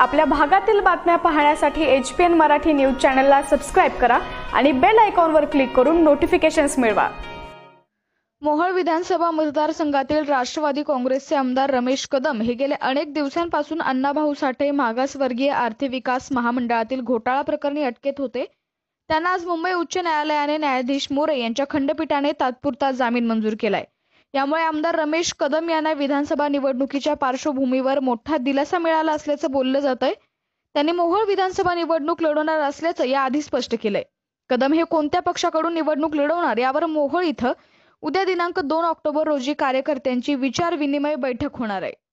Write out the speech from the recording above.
आपल्या भागातील बातम्या पाहण्यासाठी H P N Marathi news चॅनलला सबस्क्राईब करा आणि बेल आयकॉनवर क्लिक करून नोटिफिकेशन्स मिळवा मोहोळ विधानसभा मतदारसंघातील राष्ट्रवादी काँग्रेसचे आमदार रमेश कदम हे गेले अनेक दिवसांपासून अण्णाभाऊ साठे मागासवर्गीय आर्थिक विकास महामंडळातील घोटाळा प्रकरणी अटकेत होते त्यांना आज मुंबई उच्च न्यायालयाने न्यायाधीश मोरे यांच्या खंडपीठाने तात्पुरता जामीन मंजूर केलाय यामुळे आमदार रमेश कदम यांना विधानसभा निवडणुकीच्या पार्श्वभूमीवर मोठा दिलासा मिळाला असल्याचं बोललं जात आहे त्यांनी मोहोळ विधानसभा निवडणूक लढवणार असल्याचं आधी स्पष्ट केलंय कदम हे कोणत्या पक्षाकडून निवडणूक लढवणार यावर मोहोळ इथं उद्या दिनांक दोन ऑक्टोबर रोजी कार्यकर्त्यांची विचार विनिमय बैठक होणार आहे